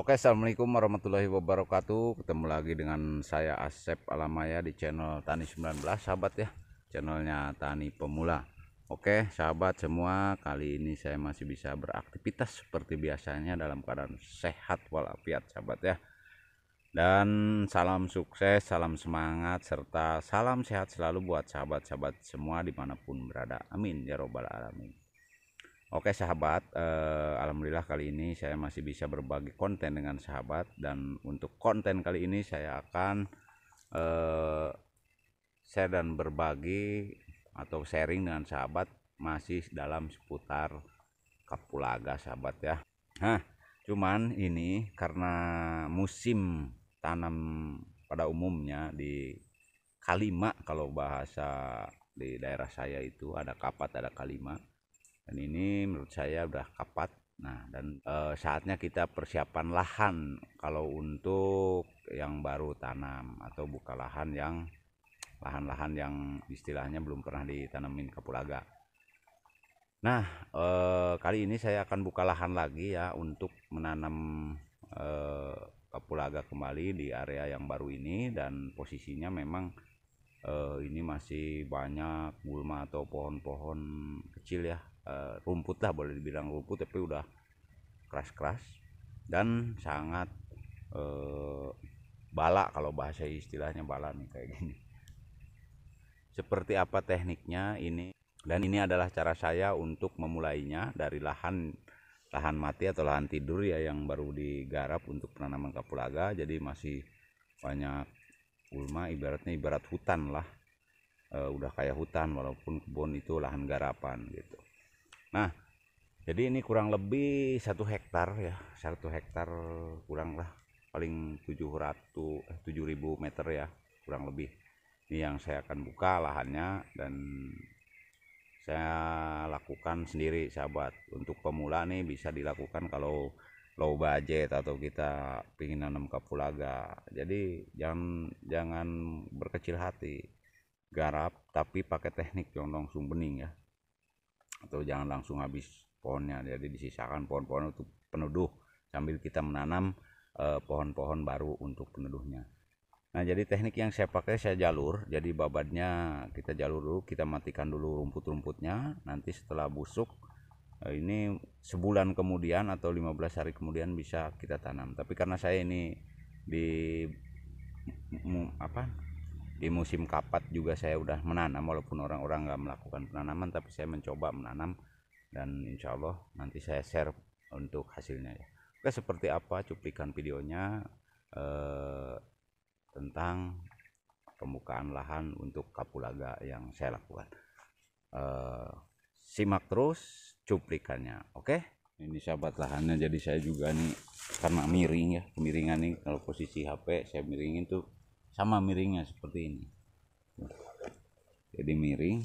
Oke assalamualaikum warahmatullahi wabarakatuh ketemu lagi dengan saya Asep Alamaya di channel Tani 19 sahabat ya channelnya Tani Pemula Oke sahabat semua kali ini saya masih bisa beraktivitas seperti biasanya dalam keadaan sehat walafiat sahabat ya dan salam sukses salam semangat serta salam sehat selalu buat sahabat-sahabat semua dimanapun berada amin ya robbal alamin Oke sahabat, eh, alhamdulillah kali ini saya masih bisa berbagi konten dengan sahabat dan untuk konten kali ini saya akan eh, share dan berbagi atau sharing dengan sahabat masih dalam seputar kapulaga sahabat ya. Hah, cuman ini karena musim tanam pada umumnya di Kalima kalau bahasa di daerah saya itu ada kapat ada kalimat dan ini menurut saya udah kapat nah dan e, saatnya kita persiapan lahan kalau untuk yang baru tanam atau buka lahan yang lahan-lahan yang istilahnya belum pernah ditanamin kapulaga nah e, kali ini saya akan buka lahan lagi ya untuk menanam eh, e, kapulaga kembali di area yang baru ini dan posisinya memang ini masih banyak gulma atau pohon-pohon kecil ya uh, rumput lah boleh dibilang rumput tapi udah keras-keras dan sangat uh, bala kalau bahasa istilahnya balak nih kayak gini seperti apa tekniknya ini dan ini adalah cara saya untuk memulainya dari lahan lahan mati atau lahan tidur ya yang baru digarap untuk penanaman kapulaga jadi masih banyak ulma ibaratnya ibarat hutan lah e, udah kayak hutan walaupun kebun itu lahan garapan gitu nah jadi ini kurang lebih satu hektar ya satu hektar kurang lah paling 700 tujuh 7000 eh, meter ya kurang lebih ini yang saya akan buka lahannya dan saya lakukan sendiri sahabat untuk pemula nih bisa dilakukan kalau low budget atau kita ingin nanam kapulaga jadi jangan jangan berkecil hati garap tapi pakai teknik yang langsung bening ya atau gitu. jangan langsung habis pohonnya jadi disisakan pohon-pohon untuk peneduh sambil kita menanam eh, pohon-pohon baru untuk peneduhnya nah jadi teknik yang saya pakai saya jalur jadi babatnya kita jalur dulu kita matikan dulu rumput-rumputnya nanti setelah busuk eh, ini sebulan kemudian atau 15 hari kemudian bisa kita tanam tapi karena saya ini di apa di musim kapat juga saya udah menanam walaupun orang-orang nggak melakukan penanaman tapi saya mencoba menanam dan insya Allah nanti saya share untuk hasilnya ya oke seperti apa cuplikan videonya eh, tentang pembukaan lahan untuk kapulaga yang saya lakukan eh, simak terus cuplikannya oke ini sahabat lahannya jadi saya juga nih karena miring ya kemiringan nih kalau posisi HP saya miringin tuh sama miringnya seperti ini jadi miring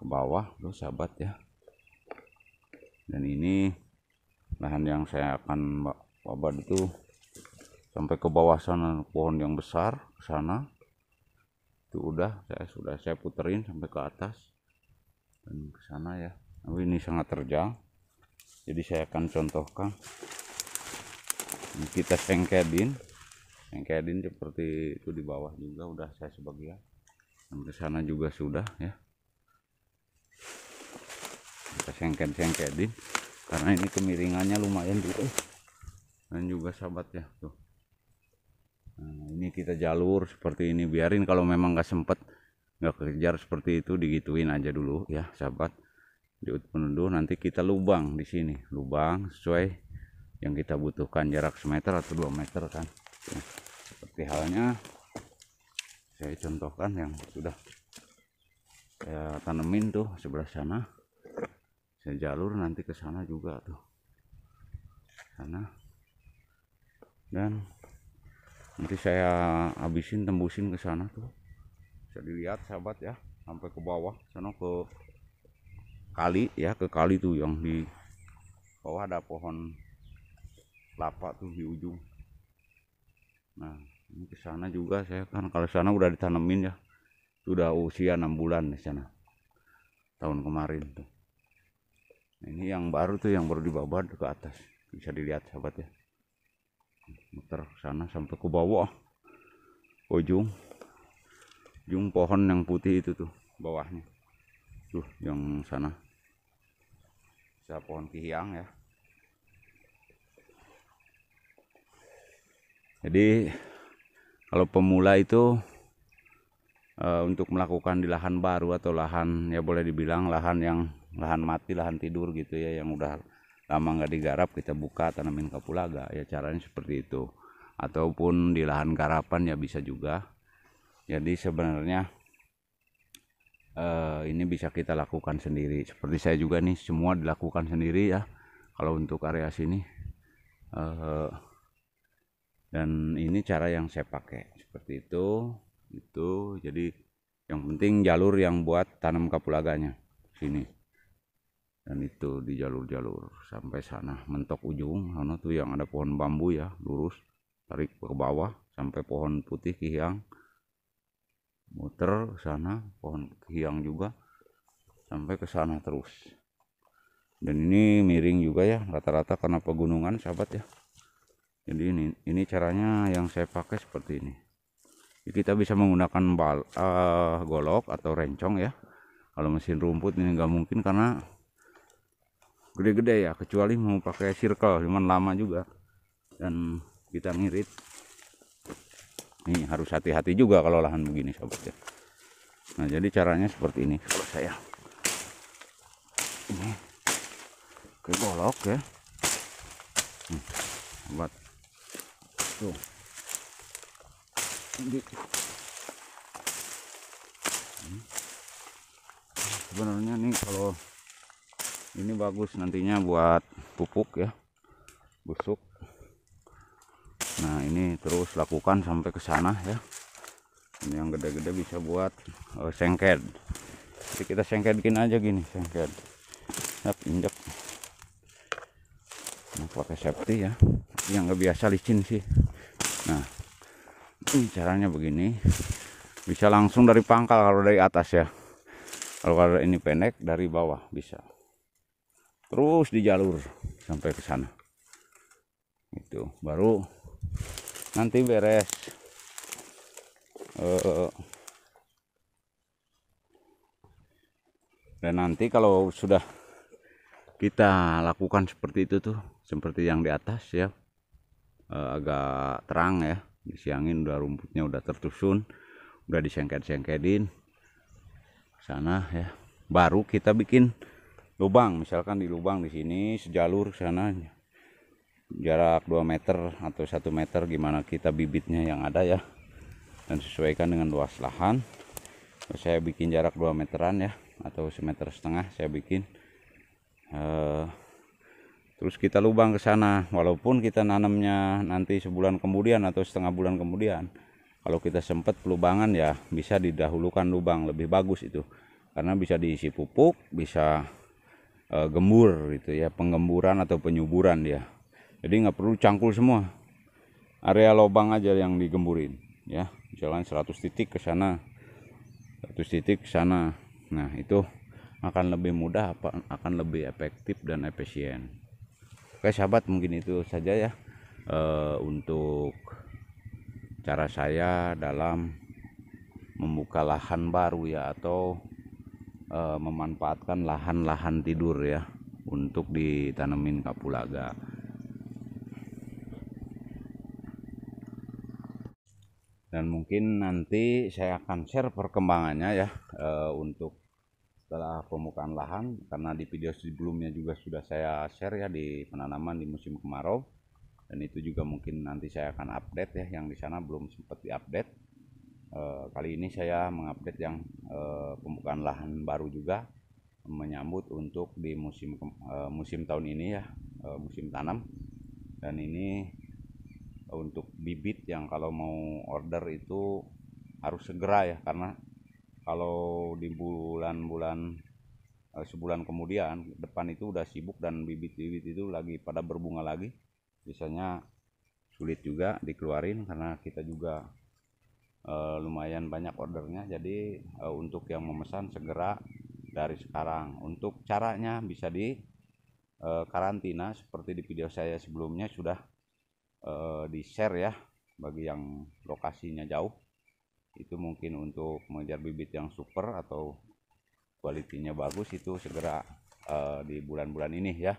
ke bawah loh sahabat ya dan ini lahan yang saya akan babat itu sampai ke bawah sana pohon yang besar ke sana itu udah saya sudah saya puterin sampai ke atas dan ke sana ya tapi ini sangat terjang jadi saya akan contohkan kita sengkedin yang kayak seperti itu di bawah juga udah saya sebagian dan ke sana juga sudah ya kita sengket-sengketin karena ini kemiringannya lumayan juga dan juga sahabat ya tuh nah, ini kita jalur seperti ini biarin kalau memang nggak sempet nggak kejar seperti itu digituin aja dulu ya sahabat di penunduh nanti kita lubang di sini lubang sesuai yang kita butuhkan jarak semeter atau 2 meter kan ya seperti halnya saya contohkan yang sudah saya tanemin tuh sebelah sana saya jalur nanti ke sana juga tuh sana dan nanti saya habisin tembusin ke sana tuh bisa dilihat sahabat ya sampai ke bawah sana ke kali ya ke kali tuh yang di bawah ada pohon lapak tuh di ujung nah ke sana juga saya kan kalau sana udah ditanemin ya sudah usia enam bulan di sana tahun kemarin tuh nah, ini yang baru tuh yang baru dibabat ke atas bisa dilihat sahabat ya muter sana sampai ke bawah ujung oh, ujung pohon yang putih itu tuh bawahnya tuh yang sana bisa pohon kihiang ya jadi kalau pemula itu e, untuk melakukan di lahan baru atau lahan ya boleh dibilang lahan yang lahan mati lahan tidur gitu ya yang udah lama nggak digarap kita buka tanamin kapulaga ya caranya seperti itu ataupun di lahan garapan ya bisa juga jadi sebenarnya eh, ini bisa kita lakukan sendiri seperti saya juga nih semua dilakukan sendiri ya kalau untuk area sini uh, dan ini cara yang saya pakai seperti itu itu jadi yang penting jalur yang buat tanam kapulaganya sini dan itu di jalur-jalur sampai sana mentok ujung sana tuh yang ada pohon bambu ya lurus tarik ke bawah sampai pohon putih kihiang muter sana pohon kihiang juga sampai ke sana terus dan ini miring juga ya rata-rata karena pegunungan sahabat ya jadi ini ini caranya yang saya pakai seperti ini kita bisa menggunakan bal uh, golok atau rencong ya kalau mesin rumput ini nggak mungkin karena gede-gede ya kecuali mau pakai circle cuman lama juga dan kita ngirit ini harus hati-hati juga kalau lahan begini sobat ya nah jadi caranya seperti ini kalau saya ini ke golok ya hmm, buat tuh hmm. sebenarnya nih kalau ini bagus nantinya buat pupuk ya busuk nah ini terus lakukan sampai ke sana ya ini yang gede-gede bisa buat uh, sengket jadi kita sengketkin aja gini sengket yap injek nah, pakai safety ya yang nggak biasa licin sih nah ini caranya begini bisa langsung dari pangkal kalau dari atas ya kalau, kalau ini pendek dari bawah bisa terus di jalur sampai ke sana itu baru nanti beres uh, dan nanti kalau sudah kita lakukan seperti itu tuh seperti yang di atas ya uh, agak terang ya disiangin udah rumputnya udah tertusun udah disengket-sengketin sana ya baru kita bikin lubang misalkan di lubang di sini sejalur sana jarak 2 meter atau satu meter gimana kita bibitnya yang ada ya dan sesuaikan dengan luas lahan saya bikin jarak 2 meteran ya atau semeter setengah saya bikin eh, terus kita lubang ke sana walaupun kita nanamnya nanti sebulan kemudian atau setengah bulan kemudian kalau kita sempat pelubangan ya bisa didahulukan lubang lebih bagus itu karena bisa diisi pupuk bisa e, gembur gitu ya penggemburan atau penyuburan dia jadi nggak perlu cangkul semua area lubang aja yang digemburin ya jalan 100 titik ke sana 100 titik ke sana nah itu akan lebih mudah akan lebih efektif dan efisien Oke sahabat mungkin itu saja ya e, untuk cara saya dalam membuka lahan baru ya atau e, memanfaatkan lahan-lahan tidur ya untuk ditanemin kapulaga. Dan mungkin nanti saya akan share perkembangannya ya e, untuk setelah permukaan lahan karena di video sebelumnya juga sudah saya share ya di penanaman di musim kemarau dan itu juga mungkin nanti saya akan update ya yang di sana belum sempat diupdate e, kali ini saya mengupdate yang e, eh, pembukaan lahan baru juga menyambut untuk di musim e, musim tahun ini ya e, musim tanam dan ini untuk bibit yang kalau mau order itu harus segera ya karena kalau di bulan-bulan eh, sebulan kemudian depan itu udah sibuk dan bibit-bibit itu lagi pada berbunga lagi biasanya sulit juga dikeluarin karena kita juga uh, lumayan banyak ordernya jadi uh, untuk yang memesan segera dari sekarang untuk caranya bisa di uh, karantina seperti di video saya sebelumnya sudah di share ya bagi yang lokasinya jauh itu mungkin untuk mengejar bibit yang super atau kualitinya bagus itu segera uh, di bulan-bulan ini ya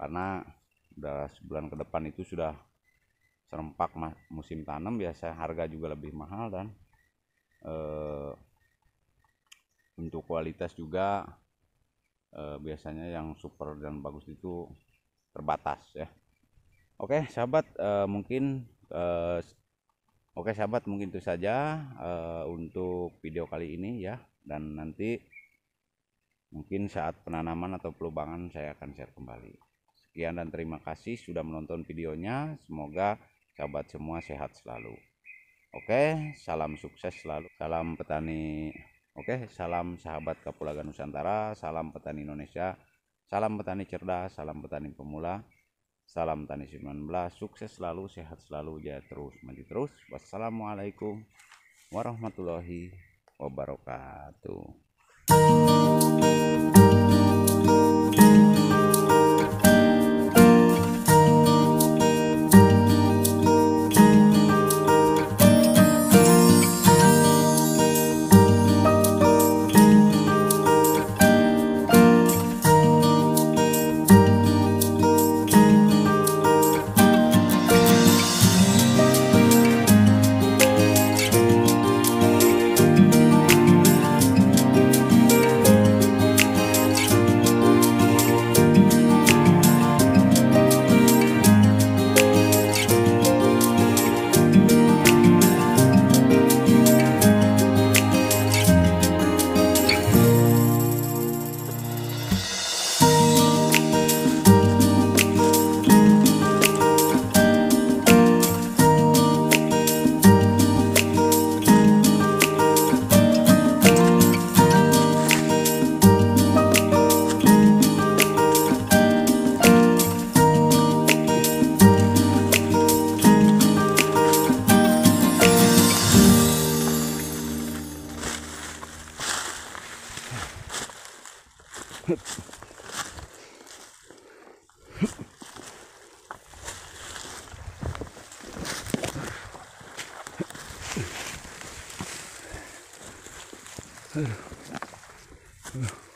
karena udah sebulan ke depan itu sudah serempak musim tanam biasa harga juga lebih mahal dan uh, untuk kualitas juga uh, biasanya yang super dan bagus itu terbatas ya oke sahabat uh, mungkin uh, Oke sahabat mungkin itu saja uh, untuk video kali ini ya dan nanti mungkin saat penanaman atau pelubangan saya akan share kembali. Sekian dan terima kasih sudah menonton videonya. Semoga sahabat semua sehat selalu. Oke, salam sukses selalu. Salam petani. Oke, salam sahabat Kapulaga Nusantara, salam petani Indonesia, salam petani cerdas, salam petani pemula. Salam Tani 19, sukses selalu, sehat selalu, ya terus, maju terus. Wassalamualaikum warahmatullahi wabarakatuh. 哎呦，哎呦。